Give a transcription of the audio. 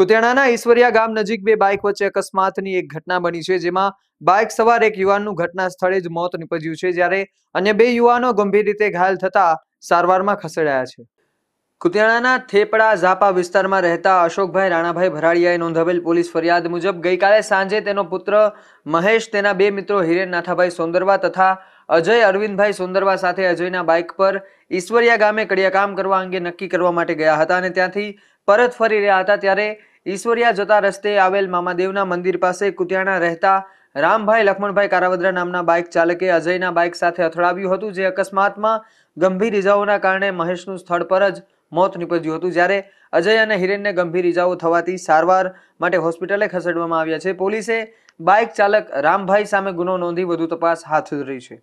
કુતિયાણાના ઈશ્વરિયા ગામ નજીક બે બાઇક વચ્ચે અકસ્માતની એક ઘટના બની છે જેમાં બાઇક સવાર એક યુવાનનું ઘટના સ્થળે જ મોત નીપજ્યું છે જ્યારે અન્ય બે યુવાનો ગંભીર રીતે ઘાયલ થતા સારવારમાં ખસેડાયા છે કુતિયાણાના થેપડા ઝાપા વિસ્તારમાં રહેતા અશોકભાઈ રાણાભાઈ ભરાડિયાએ નોંધાવેલ પોલીસ ફરિયાદ મુજબ ગઈકાલે સાંજે તેનો પુત્ર મહેશ તેના બે મિત્રો હિરેન નાથાભાઈ સોંદરવા તથા અજય અરવિંદભાઈ સુંદરવા સાથે અજયના બાઇક પર ઈશ્વરિયા ગામે કડિયાકામ કરવા અંગે નક્કી કરવા માટે ગયા હતા અને ત્યાંથી પરત ફરી રહ્યા હતા ત્યારે ઈશ્વરિયા જતા રસ્તે આવેલ મામાદેવના મંદિર પાસે કુતિયાણા રહેતા રામભાઈ લખમણભાઈ કારાવદ્રા નામના બાઇક ચાલકે અજયના બાઇક સાથે અથડાવ્યું હતું જે અકસ્માતમાં ગંભીર ઇજાઓના કારણે મહેશનું સ્થળ પર જ મોત નીપજ્યું હતું જ્યારે અજય અને હિરેનને ગંભીર ઇજાઓ થવાથી સારવાર માટે હોસ્પિટલે ખસેડવામાં આવ્યા છે પોલીસે બાઇક ચાલક રામભાઈ સામે ગુનો નોંધી વધુ તપાસ હાથ ધરી છે